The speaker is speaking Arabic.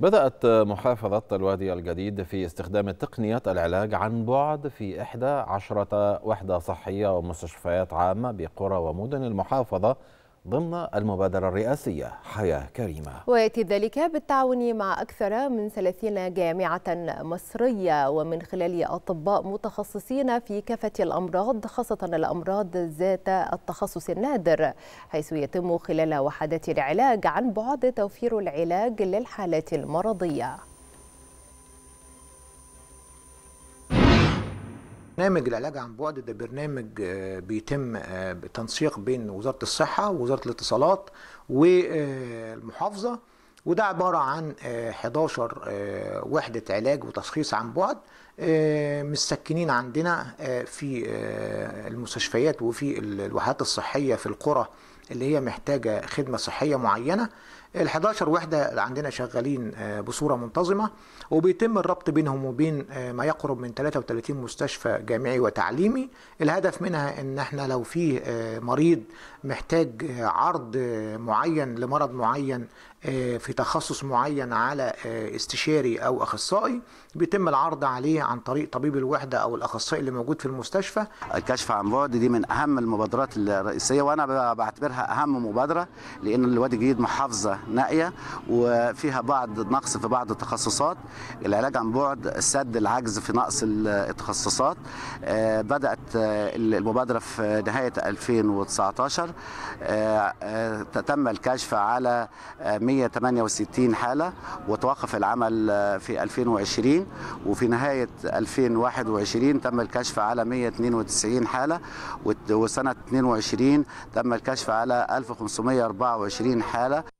بدأت محافظة الوادي الجديد في استخدام تقنية العلاج عن بعد في إحدى عشرة وحدة صحية ومستشفيات عامة بقرى ومدن المحافظة ضمن المبادرة الرئاسية حياة كريمة ويأتي ذلك بالتعاون مع أكثر من 30 جامعة مصرية ومن خلال أطباء متخصصين في كافة الأمراض خاصة الأمراض ذات التخصص النادر حيث يتم خلال وحدات العلاج عن بعد توفير العلاج للحالات المرضية برنامج العلاج عن بعد ده برنامج آه، بيتم آه، بتنسيق بين وزاره الصحه ووزاره الاتصالات والمحافظه وده عبارة عن 11 آه، وحدة علاج وتشخيص عن بعد متسكنين عندنا في المستشفيات وفي الوحدات الصحية في القرى اللي هي محتاجه خدمه صحيه معينه ال 11 وحده عندنا شغالين آه، بصوره منتظمه وبيتم الربط بينهم وبين آه، ما يقرب من 33 مستشفى جامعي وتعليمي الهدف منها ان احنا لو في آه، مريض محتاج عرض معين لمرض معين في تخصص معين على استشاري او اخصائي بيتم العرض عليه عن طريق طبيب الوحده او الاخصائي اللي موجود في المستشفى الكشف عن بعد دي من اهم المبادرات الرئيسيه وانا بعتبرها اهم مبادره لان الوادي الجديد محافظه نائيه وفيها بعض نقص في بعض التخصصات العلاج عن بعد سد العجز في نقص التخصصات آه، بدات آه، المبادرة في نهاية 2019 آه، آه، تم الكشف على 168 حالة وتوقف العمل في 2020 وفي نهاية 2021 تم الكشف على 192 حالة وسنة 22 تم الكشف على 1524 حالة